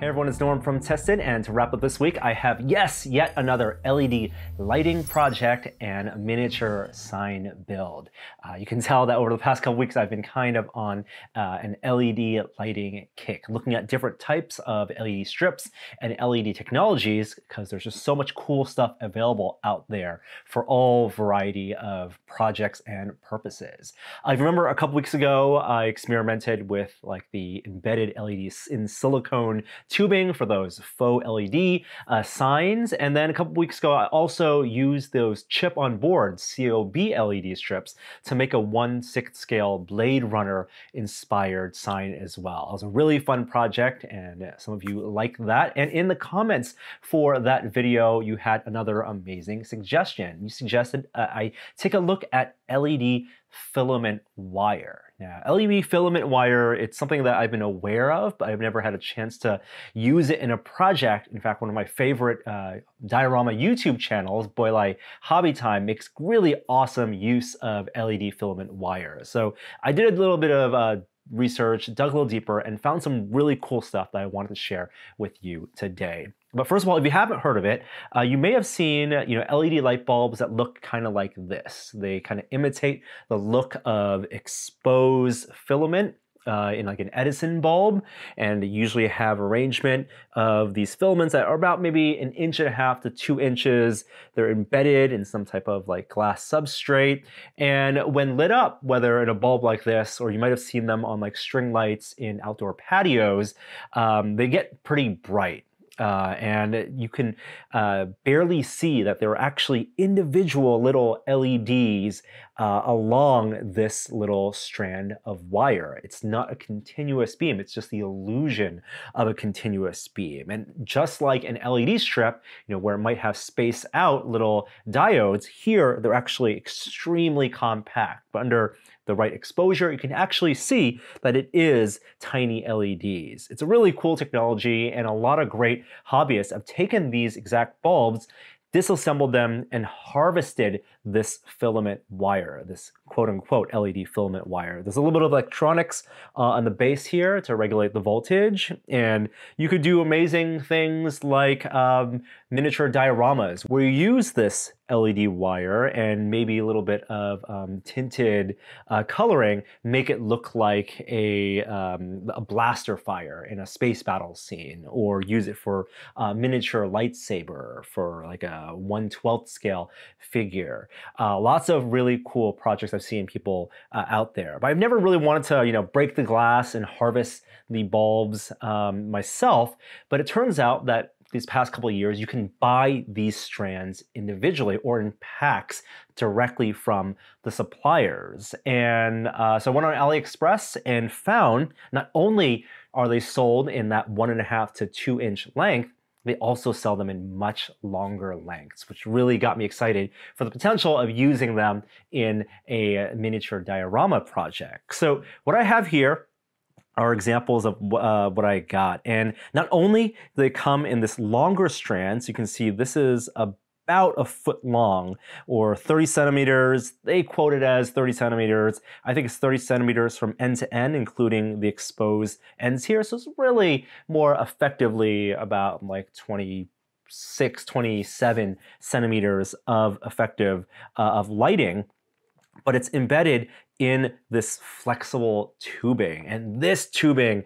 Hey everyone, it's Norm from Tested, and to wrap up this week, I have, yes, yet another LED lighting project and miniature sign build. Uh, you can tell that over the past couple weeks, I've been kind of on uh, an LED lighting kick, looking at different types of LED strips and LED technologies, because there's just so much cool stuff available out there for all variety of projects and purposes. I remember a couple weeks ago, I experimented with like the embedded LEDs in silicone tubing for those faux LED uh, signs. And then a couple weeks ago, I also used those chip on board COB LED strips to make a 1 6 scale Blade Runner inspired sign as well. It was a really fun project and some of you like that. And in the comments for that video, you had another amazing suggestion. You suggested uh, I take a look at LED filament wire. Yeah, LED filament wire, it's something that I've been aware of, but I've never had a chance to use it in a project. In fact, one of my favorite uh, diorama YouTube channels, Boilai Hobby Time, makes really awesome use of LED filament wire. So I did a little bit of uh, research, dug a little deeper, and found some really cool stuff that I wanted to share with you today. But first of all, if you haven't heard of it, uh, you may have seen you know LED light bulbs that look kind of like this. They kind of imitate the look of exposed filament uh, in like an Edison bulb, and usually have arrangement of these filaments that are about maybe an inch and a half to two inches. They're embedded in some type of like glass substrate, and when lit up, whether in a bulb like this or you might have seen them on like string lights in outdoor patios, um, they get pretty bright. Uh, and you can uh, barely see that there are actually individual little LEDs uh, along this little strand of wire. It's not a continuous beam, it's just the illusion of a continuous beam. And just like an LED strip, you know, where it might have space out little diodes, here they're actually extremely compact. But under the right exposure, you can actually see that it is tiny LEDs. It's a really cool technology and a lot of great hobbyists have taken these exact bulbs disassembled them and harvested this filament wire, this quote unquote LED filament wire. There's a little bit of electronics uh, on the base here to regulate the voltage, and you could do amazing things like um, miniature dioramas where you use this LED wire and maybe a little bit of um, tinted uh, coloring, make it look like a, um, a, blaster fire in a space battle scene, or use it for a uh, miniature lightsaber for like a 1 12th scale figure. Uh, lots of really cool projects I've seen people uh, out there, but I've never really wanted to, you know, break the glass and harvest the bulbs um, myself. But it turns out that these past couple years, you can buy these strands individually or in packs directly from the suppliers. And uh, so I went on AliExpress and found not only are they sold in that one and a half to two inch length, they also sell them in much longer lengths, which really got me excited for the potential of using them in a miniature diorama project. So what I have here are examples of uh, what I got. And not only they come in this longer strand, so you can see this is about a foot long or 30 centimeters. They quote it as 30 centimeters. I think it's 30 centimeters from end to end, including the exposed ends here. So it's really more effectively about like 20 26, 27 centimeters of effective uh, of lighting but it's embedded in this flexible tubing. And this tubing,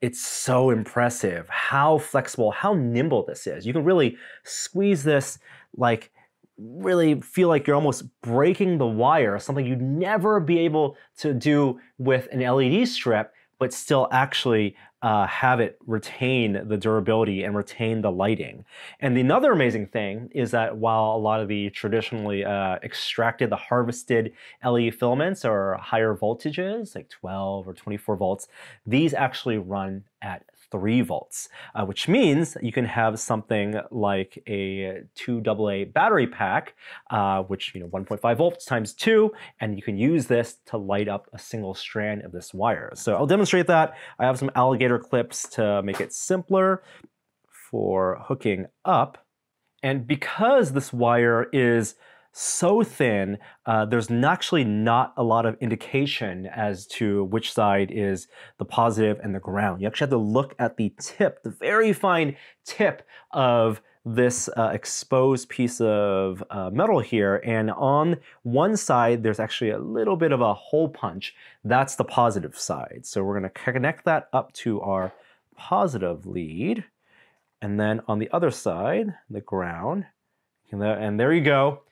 it's so impressive how flexible, how nimble this is. You can really squeeze this like really feel like you're almost breaking the wire, something you'd never be able to do with an LED strip, but still actually uh, have it retain the durability and retain the lighting. And the another amazing thing is that while a lot of the traditionally uh, extracted, the harvested LED filaments are higher voltages, like 12 or 24 volts, these actually run at 3 volts, uh, which means you can have something like a 2 AA battery pack, uh, which, you know, 1.5 volts times 2, and you can use this to light up a single strand of this wire. So I'll demonstrate that. I have some alligator clips to make it simpler for hooking up. And because this wire is so thin, uh, there's actually not a lot of indication as to which side is the positive and the ground. You actually have to look at the tip, the very fine tip of this uh, exposed piece of uh, metal here. And on one side, there's actually a little bit of a hole punch. That's the positive side. So we're gonna connect that up to our positive lead. And then on the other side, the ground, and there you go.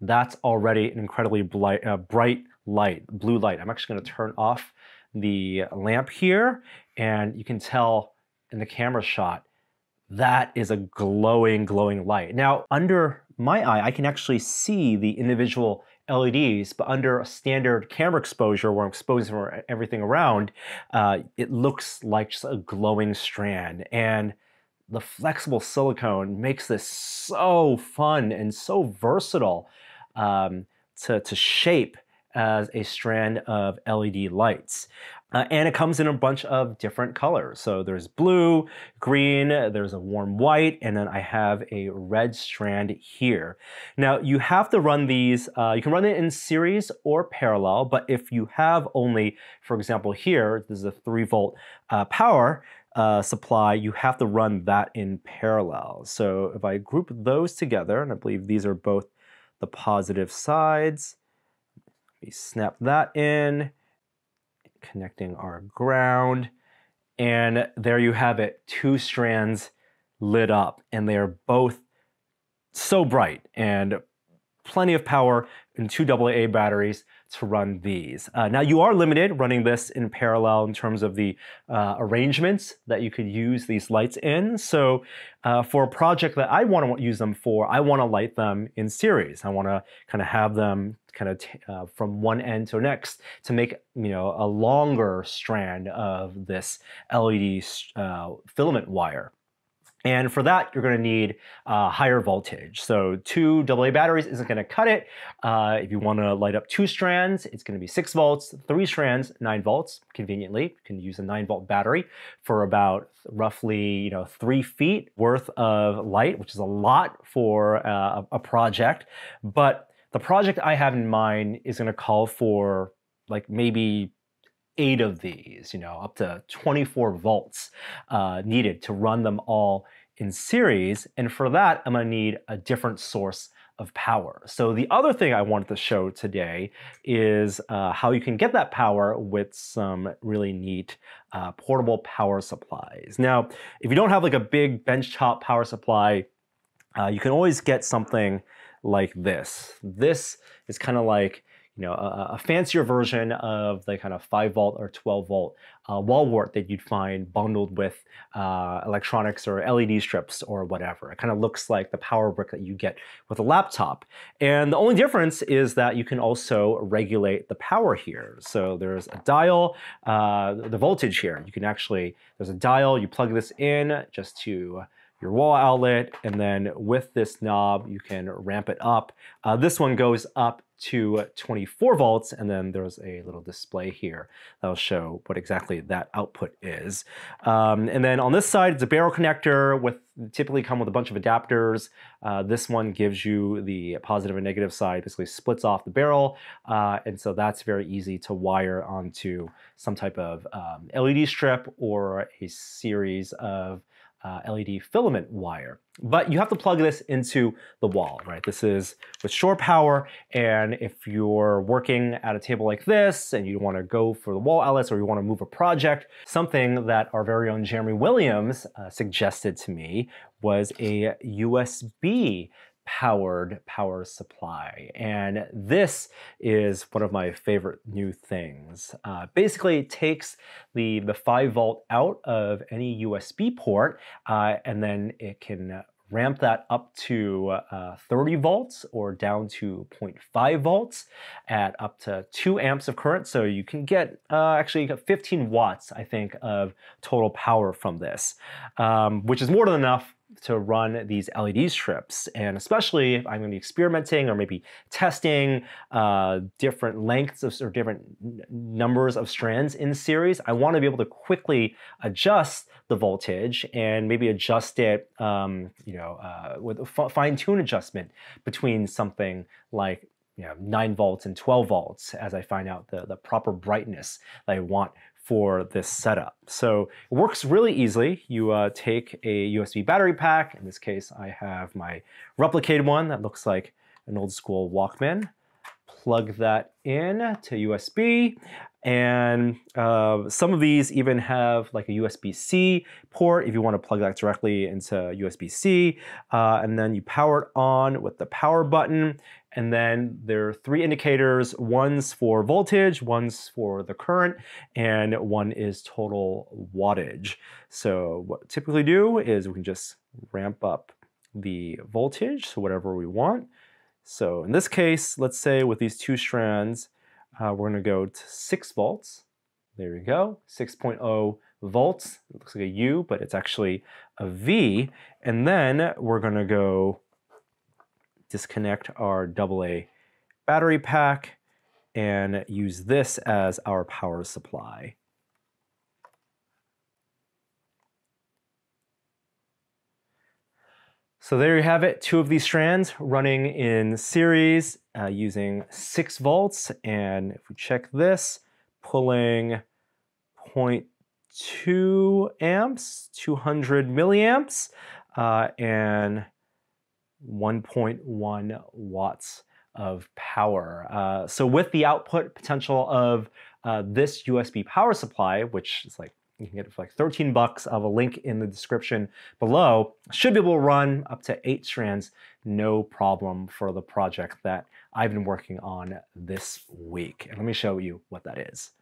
That's already an incredibly uh, bright light, blue light. I'm actually gonna turn off the lamp here and you can tell in the camera shot that is a glowing, glowing light. Now, under my eye, I can actually see the individual LEDs, but under a standard camera exposure where I'm exposing everything around, uh, it looks like just a glowing strand. And the flexible silicone makes this so fun and so versatile um, to, to shape as a strand of LED lights. Uh, and it comes in a bunch of different colors. So there's blue, green, there's a warm white, and then I have a red strand here. Now you have to run these, uh, you can run it in series or parallel, but if you have only, for example here, this is a three volt uh, power, uh, supply, you have to run that in parallel. So if I group those together, and I believe these are both the positive sides, let me snap that in, connecting our ground. And there you have it, two strands lit up, and they are both so bright and plenty of power and two AA batteries to run these. Uh, now you are limited running this in parallel in terms of the uh, arrangements that you could use these lights in. So uh, for a project that I want to use them for, I want to light them in series. I want to kind of have them kind of uh, from one end to next to make you know a longer strand of this LED uh, filament wire. And for that, you're going to need uh, higher voltage. So two AA batteries isn't going to cut it. Uh, if you want to light up two strands, it's going to be six volts, three strands, nine volts. Conveniently, you can use a nine volt battery for about roughly you know three feet worth of light, which is a lot for uh, a project. But the project I have in mind is going to call for like maybe eight of these, you know, up to 24 volts uh, needed to run them all in series. And for that, I'm going to need a different source of power. So the other thing I wanted to show today is uh, how you can get that power with some really neat uh, portable power supplies. Now, if you don't have like a big benchtop power supply, uh, you can always get something like this. This is kind of like you know, a, a, fancier version of the kind of 5 volt or 12 volt uh, wall wart that you'd find bundled with uh, electronics or LED strips or whatever. It kind of looks like the power brick that you get with a laptop. And the only difference is that you can also regulate the power here. So there's a dial, uh, the voltage here. You can actually, there's a dial, you plug this in just to your wall outlet, and then with this knob, you can ramp it up. Uh, this one goes up to 24 volts, and then there's a little display here that'll show what exactly that output is. Um, and then on this side, it's a barrel connector with typically come with a bunch of adapters. Uh, this one gives you the positive and negative side, basically splits off the barrel. Uh, and so that's very easy to wire onto some type of um, LED strip or a series of uh, LED filament wire. But you have to plug this into the wall, right? This is with shore power, and if you're working at a table like this and you want to go for the wall outlets or you want to move a project, something that our very own Jeremy Williams uh, suggested to me was a USB powered power supply. And this is one of my favorite new things. Uh, basically takes the, the 5 volt out of any USB port uh, and then it can ramp that up to uh, 30 volts or down to 0.5 volts at up to 2 amps of current. So you can get uh, actually 15 watts, I think, of total power from this, um, which is more than enough to run these LED strips. And especially if I'm going to be experimenting or maybe testing uh, different lengths of, or different numbers of strands in series, I want to be able to quickly adjust the voltage and maybe adjust it, um, you know, uh, with a fine tune adjustment between something like you know, 9 volts and 12 volts as I find out the, the proper brightness that I want for this setup. So it works really easily. You uh, take a USB battery pack. In this case, I have my replicated one that looks like an old school Walkman. Plug that in to USB. And uh, some of these even have like a USB-C port if you want to plug that directly into USB-C. Uh, and then you power it on with the power button. And then there are three indicators. One's for voltage, one's for the current, and one is total wattage. So what typically do is we can just ramp up the voltage to so whatever we want. So in this case, let's say with these two strands, uh, we're gonna go to six volts. There we go, 6.0 volts. It looks like a U, but it's actually a V. And then we're gonna go disconnect our AA battery pack and use this as our power supply. So there you have it, two of these strands running in series uh, using six volts. And if we check this, pulling 0.2 amps, 200 milliamps, uh, and 1.1 watts of power. Uh, so with the output potential of uh, this USB power supply, which is like you can get it for like 13 bucks. i have a link in the description below. Should be able to run up to eight strands, no problem for the project that I've been working on this week. And let me show you what that is.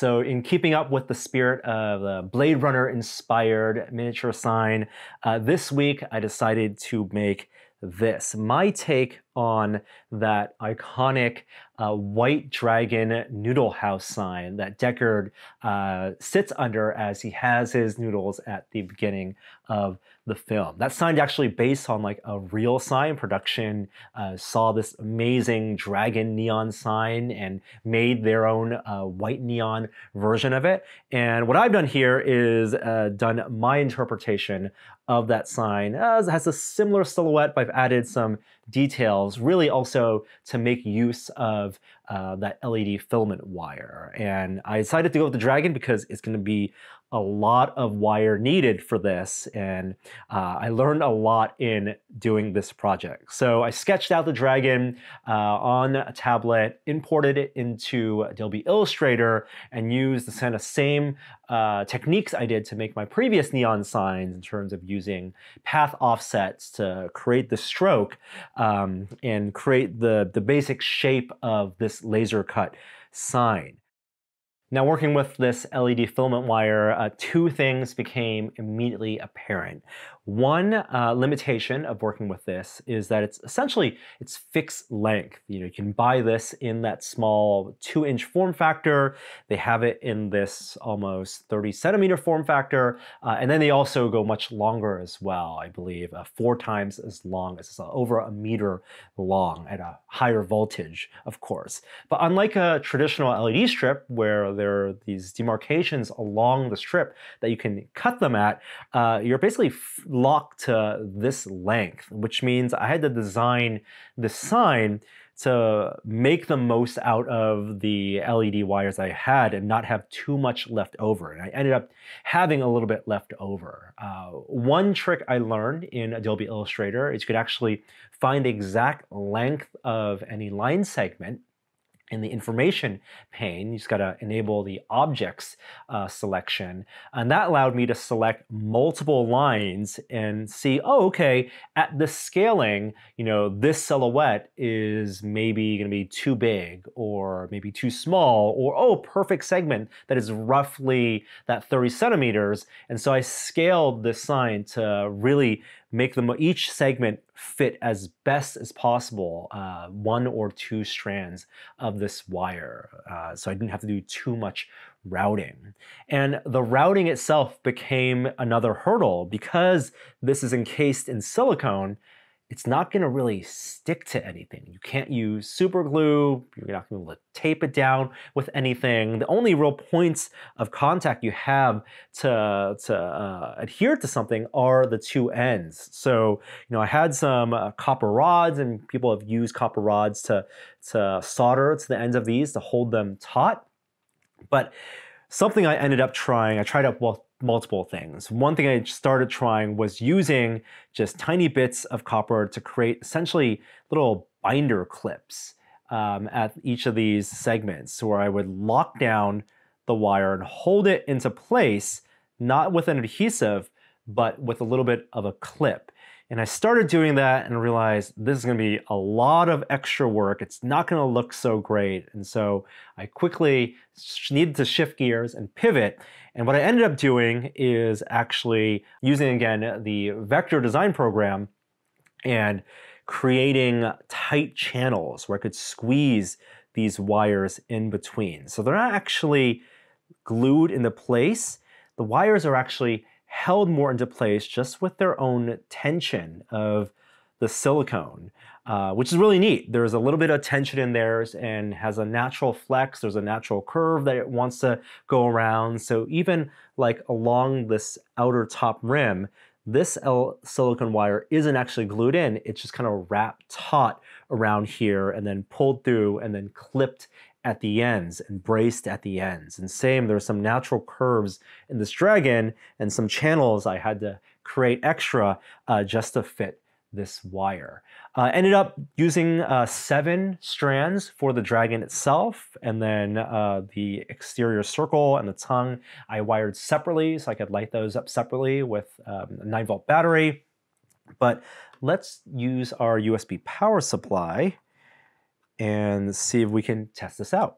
So, in keeping up with the spirit of the uh, Blade Runner inspired miniature sign, uh, this week I decided to make this my take on that iconic uh, white dragon noodle house sign that Deckard uh, sits under as he has his noodles at the beginning of the film. That sign actually based on like a real sign production. Uh, saw this amazing dragon neon sign and made their own uh, white neon version of it. And what I've done here is uh, done my interpretation of that sign. Uh, it has a similar silhouette, but I've added some details, really also to make use of uh, that LED filament wire. And I decided to go with the dragon because it's going to be a lot of wire needed for this, and uh, I learned a lot in doing this project. So I sketched out the dragon uh, on a tablet, imported it into Adobe Illustrator, and used the kind of same uh, techniques I did to make my previous neon signs in terms of using path offsets to create the stroke um, and create the, the basic shape of this laser cut sign. Now working with this LED filament wire, uh, two things became immediately apparent. One uh, limitation of working with this is that it's essentially it's fixed length. You know, you can buy this in that small two-inch form factor. They have it in this almost 30 centimeter form factor, uh, and then they also go much longer as well. I believe uh, four times as long. It's uh, over a meter long at a higher voltage, of course. But unlike a traditional LED strip where there are these demarcations along the strip that you can cut them at, uh, you're basically Lock to this length, which means I had to design the sign to make the most out of the LED wires I had and not have too much left over. And I ended up having a little bit left over. Uh, one trick I learned in Adobe Illustrator is you could actually find the exact length of any line segment in the information pane, you just gotta enable the objects uh, selection. And that allowed me to select multiple lines and see, oh, okay, at this scaling, you know, this silhouette is maybe gonna be too big or maybe too small, or oh, perfect segment that is roughly that 30 centimeters. And so I scaled this sign to really make them each segment fit as best as possible uh, one or two strands of this wire. Uh, so I didn't have to do too much routing. And the routing itself became another hurdle because this is encased in silicone it's not gonna really stick to anything. You can't use super glue, you're not gonna be able to tape it down with anything. The only real points of contact you have to, to uh, adhere to something are the two ends. So, you know, I had some uh, copper rods and people have used copper rods to, to solder to the ends of these to hold them taut. But something I ended up trying, I tried out, well, multiple things. One thing I started trying was using just tiny bits of copper to create essentially little binder clips um, at each of these segments where I would lock down the wire and hold it into place, not with an adhesive, but with a little bit of a clip. And I started doing that and realized this is gonna be a lot of extra work. It's not gonna look so great. And so I quickly needed to shift gears and pivot and what I ended up doing is actually using again the vector design program and creating tight channels where I could squeeze these wires in between. So they're not actually glued into place. The wires are actually held more into place just with their own tension of the silicone, uh, which is really neat. There's a little bit of tension in theirs and has a natural flex. There's a natural curve that it wants to go around. So even like along this outer top rim, this L silicone wire isn't actually glued in. It's just kind of wrapped taut around here and then pulled through and then clipped at the ends and braced at the ends. And same, there's some natural curves in this dragon and some channels I had to create extra uh, just to fit this wire. Uh, ended up using uh, seven strands for the dragon itself, and then uh, the exterior circle and the tongue I wired separately, so I could light those up separately with um, a 9 volt battery. But let's use our USB power supply and see if we can test this out.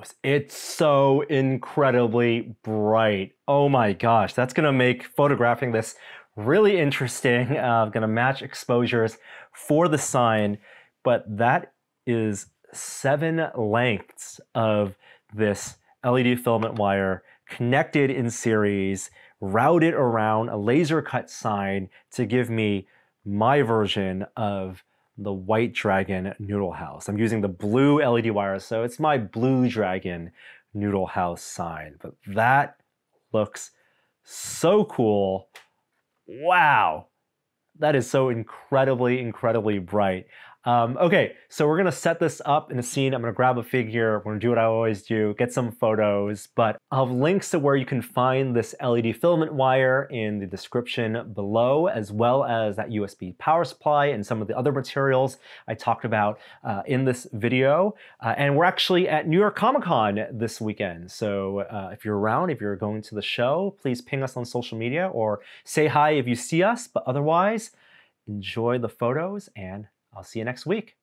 house. It's so incredibly bright. Oh my gosh, that's gonna make photographing this really interesting. Uh, gonna match exposures for the sign, but that is seven lengths of this LED filament wire connected in series, routed around a laser cut sign to give me my version of the White Dragon Noodle House. I'm using the blue LED wire, so it's my Blue Dragon Noodle House sign. But that looks so cool. Wow. That is so incredibly, incredibly bright. Um, okay, so we're gonna set this up in a scene. I'm gonna grab a figure. We're gonna do what I always do, get some photos, but I'll have links to where you can find this LED filament wire in the description below, as well as that USB power supply and some of the other materials I talked about uh, in this video. Uh, and we're actually at New York Comic Con this weekend. So uh, if you're around, if you're going to the show, please ping us on social media or say hi if you see us, but otherwise, enjoy the photos and I'll see you next week.